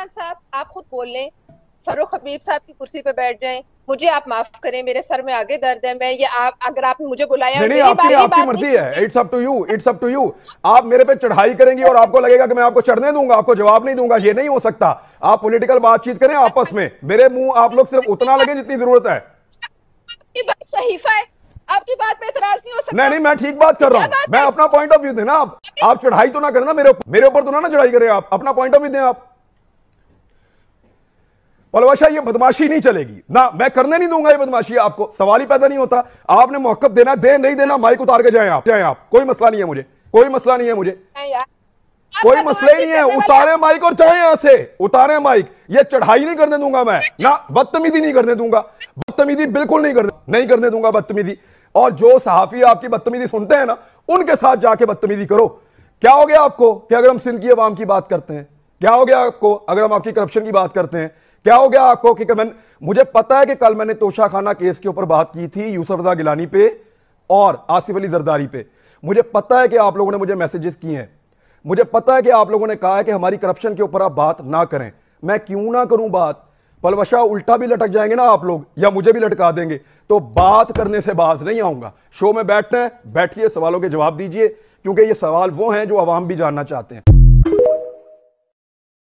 खान साहब आप खुद बोल लें फरूख हबीब साहब की कुर्सी पे बैठ जाएं मुझे आप माफ करें मेरे सर में आगे दर्द है मैं ये आप अगर आपने मुझे बुलाया नहीं, आपकी आपकी मर्जी है it's up to you it's up to you आप मेरे पे चढ़ाई करेंगी और आपको लगेगा कि मैं आपको चढ़ने दूंगा आपको जवाब नहीं दूंगा ये नहीं हो सकता आप पोलिटिकल बातचीत करें आपस में मेरे मुंह आप लोग सिर्फ उतना लगे जितनी जरूरत है आपकी बात में इतराज नहीं हो सकता नहीं नहीं मैं ठीक बात कर रहा हूँ मैं अपना पॉइंट ऑफ व्यू देना आप आप चढ़ाई तो ना करना मेरे ऊपर मेरे ऊपर तो ना ना चढ़ाई करें आप अपना पॉइंट ऑफ व्यू दें आप पलवाशा ये बदमाशी नहीं चलेगी ना मैं करने नहीं दूंगा ये बदमाशी आपको सवाल ही पैदा नहीं होता आपने मौकब देना दे नहीं देना माइक उतार के जाए आप जाए आप कोई मसला नहीं है मुझे कोई मसला नहीं है मुझे कोई मसला ही नहीं है उतारे माइक और चाहे यहां से उतारे माइक ये चढ़ाई नहीं करने दूंगा मैं ना बदतमीजी नहीं करने दूंगा बदतमीजी बिल्कुल नहीं करने नहीं करने दूंगा बदतमीजी और जो सहाफी आपकी बदतमीजी सुनते हैं ना उनके साथ जाके बदतमीजी करो क्या हो गया आपको कि अगर हम सिंध की आवाम की बात करते हैं क्या हो गया आपको अगर हम आपकी करप्शन की बात करते हैं क्या हो गया आपको कि मैं मुझे पता है कि कल मैंने तोशाखाना केस के ऊपर बात की थी यूसफ रजा गिलानी पे और आसिफ अली जरदारी पे मुझे पता है कि आप लोगों ने मुझे मैसेजेस किए हैं मुझे पता है कि आप लोगों ने कहा है कि हमारी करप्शन के ऊपर आप बात ना करें मैं क्यों ना करूं बात पलवशा उल्टा भी लटक जाएंगे ना आप लोग या मुझे भी लटका देंगे तो बात करने से बाज नहीं आऊंगा शो में बैठना है बैठिए सवालों के जवाब दीजिए क्योंकि ये सवाल वो हैं जो आवाम भी जानना चाहते हैं